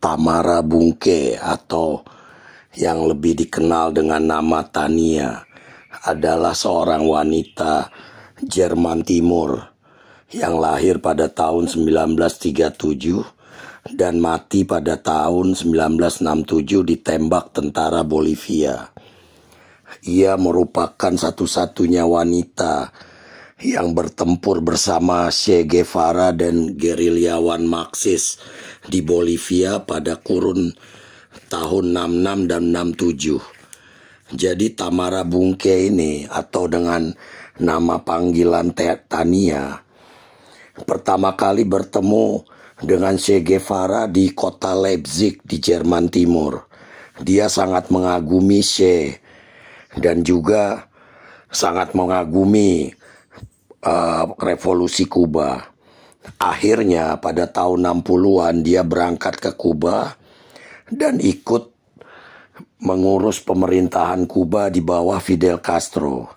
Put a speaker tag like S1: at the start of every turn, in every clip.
S1: Tamara Bungke atau yang lebih dikenal dengan nama Tania adalah seorang wanita Jerman Timur yang lahir pada tahun 1937 dan mati pada tahun 1967 ditembak tentara Bolivia. Ia merupakan satu-satunya wanita yang bertempur bersama Che Guevara dan gerilyawan Marxis di Bolivia pada kurun tahun 66 dan 67. Jadi Tamara Bungke ini atau dengan nama panggilan Tania pertama kali bertemu dengan Che Guevara di kota Leipzig di Jerman Timur. Dia sangat mengagumi Che dan juga sangat mengagumi uh, revolusi Kuba. Akhirnya pada tahun 60-an dia berangkat ke Kuba dan ikut mengurus pemerintahan Kuba di bawah Fidel Castro.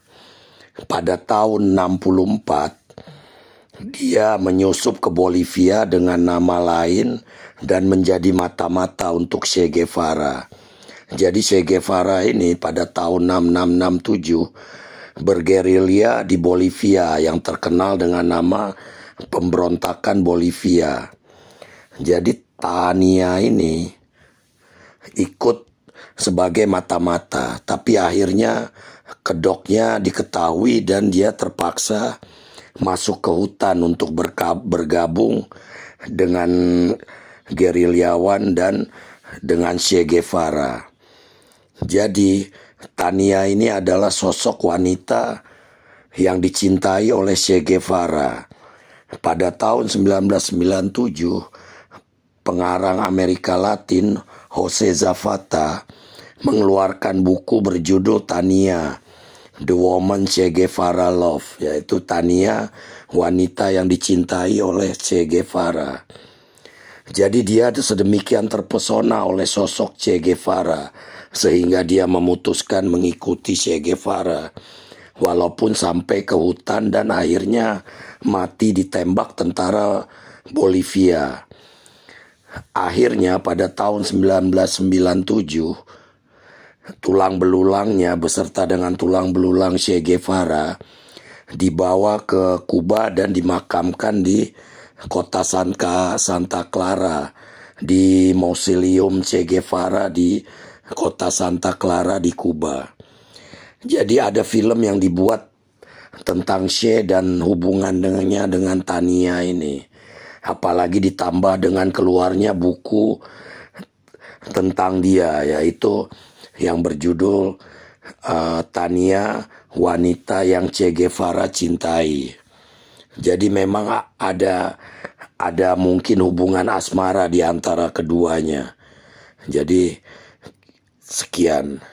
S1: Pada tahun 64 dia menyusup ke Bolivia dengan nama lain dan menjadi mata-mata untuk Che Guevara. Jadi Che Guevara ini pada tahun 6667 bergerilya di Bolivia yang terkenal dengan nama pemberontakan Bolivia. Jadi Tania ini ikut sebagai mata-mata, tapi akhirnya kedoknya diketahui dan dia terpaksa masuk ke hutan untuk bergabung dengan gerilyawan dan dengan Che Guevara. Jadi Tania ini adalah sosok wanita yang dicintai oleh Che Guevara. Pada tahun 1997, pengarang Amerika Latin Jose Zafata mengeluarkan buku berjudul Tania, The Woman Che Guevara Love, yaitu Tania, wanita yang dicintai oleh Che Guevara. Jadi dia sedemikian terpesona oleh sosok Che Guevara, sehingga dia memutuskan mengikuti Che Guevara walaupun sampai ke hutan dan akhirnya mati ditembak tentara Bolivia. Akhirnya pada tahun 1997 tulang belulangnya beserta dengan tulang belulang Che Guevara dibawa ke Kuba dan dimakamkan di kota Santa, Santa Clara di Mausoleum Che Guevara di kota Santa Clara di Kuba. Jadi ada film yang dibuat tentang She dan hubungan dengannya dengan Tania ini. Apalagi ditambah dengan keluarnya buku tentang dia yaitu yang berjudul uh, Tania wanita yang Che Guevara cintai. Jadi memang ada ada mungkin hubungan asmara di antara keduanya. Jadi sekian.